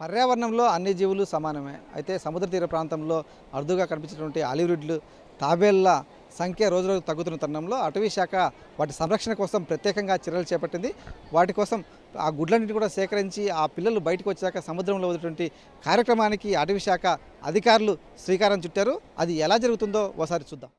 పర్యావరణంలో అన్ని జీవులు సమానమే అయితే సముద్ర తీర ప్రాంతంలో అరుదుగా కనిపించినటువంటి ఆలివ్రిడ్లు తాబేళ్ల సంఖ్య రోజు రోజు తగ్గుతున్న తరుణంలో అటవీ శాఖ వాటి సంరక్షణ కోసం ప్రత్యేకంగా చర్యలు చేపట్టింది వాటి కోసం ఆ గుడ్లన్నింటినీ కూడా సేకరించి ఆ పిల్లలు బయటకు వచ్చాక సముద్రంలో ఉన్నటువంటి కార్యక్రమానికి అటవీ శాఖ అధికారులు శ్రీకారం చుట్టారు అది ఎలా జరుగుతుందో ఓసారి చూద్దాం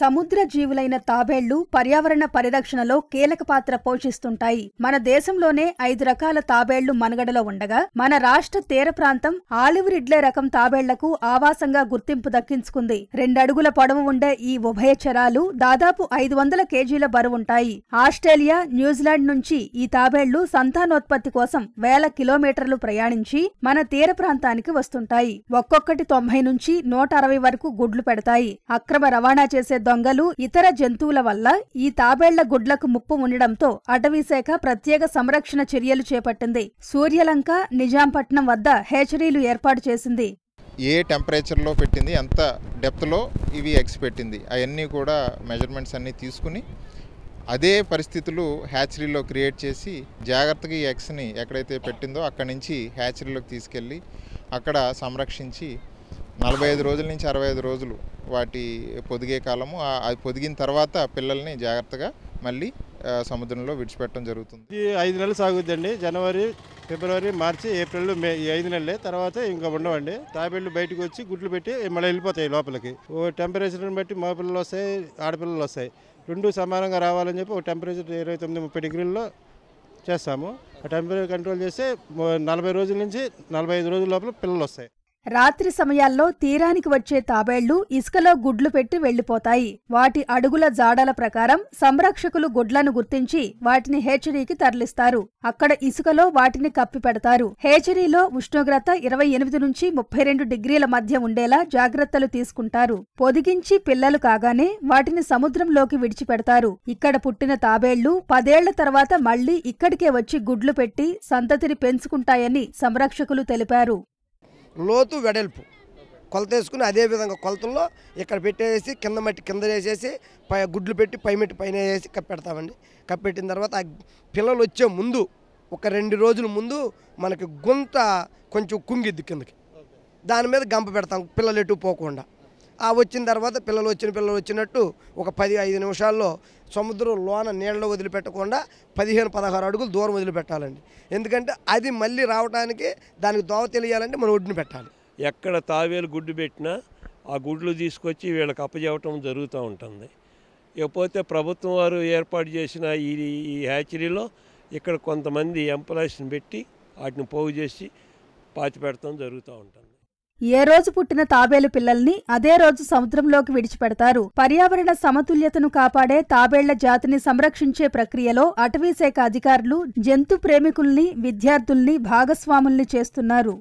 సముద్ర జీవులైన తాబేళ్లు పర్యావరణ పరిరక్షణలో కీలక పాత్ర పోషిస్తుంటాయి మన దేశంలోనే ఐదు రకాల తాబేళ్లు మనుగడలో ఉండగా మన రాష్ట్ర తీర ప్రాంతం ఆలివ్ రిడ్లే రకం తాబేళ్లకు ఆవాసంగా గుర్తింపు దక్కించుకుంది రెండడుగుల పొడవు ఉండే ఈ ఉభయచరాలు దాదాపు ఐదు వందల కేజీల బరువుంటాయి ఆస్ట్రేలియా న్యూజిలాండ్ నుంచి ఈ తాబేళ్లు సంతానోత్పత్తి కోసం వేల కిలోమీటర్లు ప్రయాణించి మన తీర ప్రాంతానికి వస్తుంటాయి ఒక్కొక్కటి తొంభై నుంచి నూట అరవై వరకు గుడ్లు పెడతాయి అక్రమ రవాణా చేసే దొంగలు ఇతర జంతువుల వల్ల ఈ తాబేళ్ల గుడ్లకు ముప్పు ఉండడంతో అటవీశాఖ ప్రత్యేక సంరక్షణ చర్యలు చేపట్టింది సూర్యలంక నిజాంపట్నం వద్ద హేచరీలు ఏర్పాటు చేసింది ఏ టెంపరేచర్లో పెట్టింది ఎంత డెప్త్లో ఇవి ఎగ్స్ పెట్టింది అవన్నీ కూడా మెజర్మెంట్స్ అన్నీ తీసుకుని అదే పరిస్థితులు హ్యాచరీలో క్రియేట్ చేసి జాగ్రత్తగా ఈ ఎగ్స్ని ఎక్కడైతే పెట్టిందో అక్కడి నుంచి హ్యాచరీలోకి తీసుకెళ్ళి అక్కడ సంరక్షించి నలభై ఐదు రోజుల నుంచి అరవై ఐదు రోజులు వాటి పొదిగే కాలము అది పొదిగిన తర్వాత పిల్లల్ని జాగ్రత్తగా మళ్ళీ సముద్రంలో విడిచిపెట్టడం జరుగుతుంది ఈ ఐదు నెలలు సాగుద్దండి జనవరి ఫిబ్రవరి మార్చి ఏప్రిల్ మే ఈ ఐదు నెలలే తర్వాత ఇంకా ఉండవండి తాబేళ్ళు బయటకు వచ్చి గుడ్లు పెట్టి మళ్ళీ వెళ్ళిపోతాయి లోపలికి ఓ టెంపరేచర్ని బట్టి మగ పిల్లలు వస్తాయి ఆడపిల్లలు వస్తాయి రెండు సమానంగా రావాలని చెప్పి ఓ టెంపరేచర్ ఇరవై తొమ్మిది ముప్పై డిగ్రీల్లో చేస్తాము ఆ టెంపరేచర్ కంట్రోల్ చేస్తే నలభై రోజుల నుంచి నలభై ఐదు రోజుల లోపల పిల్లలు వస్తాయి రాత్రి సమయాల్లో తీరానికి వచ్చే తాబేళ్లు ఇసుకలో గుడ్లు పెట్టి వెళ్లిపోతాయి వాటి అడుగుల జాడల ప్రకారం సంరక్షకులు గుడ్లను గుర్తించి వాటిని హేచరీకి తరలిస్తారు అక్కడ ఇసుకలో వాటిని కప్పి పెడతారు హేచరీలో ఉష్ణోగ్రత ఇరవై ఎనిమిది నుంచి ముప్పై రెండు డిగ్రీల మధ్య ఉండేలా జాగ్రత్తలు తీసుకుంటారు పొదిగించి పిల్లలు కాగానే వాటిని సముద్రంలోకి విడిచిపెడతారు ఇక్కడ పుట్టిన తాబేళ్లు పదేళ్ల తర్వాత మళ్లీ ఇక్కడికే వచ్చి గుడ్లు పెట్టి సంతతిని పెంచుకుంటాయని సంరక్షకులు తెలిపారు లోతు వెడల్పు కొలత వేసుకుని అదేవిధంగా కొలతల్లో ఇక్కడ పెట్టేసి కింద మట్టి కింద వేసేసి పై గుడ్లు పెట్టి పై మట్టి పైన వేసి కప్పెడతామండి కప్పెట్టిన తర్వాత ఆ పిల్లలు వచ్చే ముందు ఒక రెండు రోజుల ముందు మనకి గుంత కొంచెం కుంగిద్ది కిందకి దాని మీద గంప పెడతాం పిల్లలు ఎటు పోకుండా ఆ వచ్చిన తర్వాత పిల్లలు వచ్చిన పిల్లలు వచ్చినట్టు ఒక పది ఐదు నిమిషాల్లో సముద్రం లోన నీళ్ళలో వదిలిపెట్టకుండా పదిహేను పదహారు అడుగులు దూరం వదిలిపెట్టాలండి ఎందుకంటే అది మళ్ళీ రావడానికి దానికి దోవ తెలియాలంటే మనం ఒడ్డును పెట్టాలి ఎక్కడ తావేలు గుడ్డు పెట్టినా ఆ గుడ్లు తీసుకొచ్చి వీళ్ళకి అప్పజేవటం జరుగుతూ ఉంటుంది ఇకపోతే ప్రభుత్వం వారు ఏర్పాటు చేసిన ఈ ఈ హ్యాచరీలో ఇక్కడ కొంతమంది ఎంప్లాయీస్ని పెట్టి వాటిని పోగు చేసి పాతి పెడతాం జరుగుతూ ఉంటుంది ఏ రోజు పుట్టిన తాబేలు పిల్లల్ని అదే రోజు సముద్రంలోకి విడిచిపెడతారు పర్యావరణ సమతుల్యతను కాపాడే తాబేళ్ల జాతిని సంరక్షించే ప్రక్రియలో అటవీశాఖ అధికారులు జంతు ప్రేమికుల్ని విద్యార్థుల్ని భాగస్వాముల్ని చేస్తున్నారు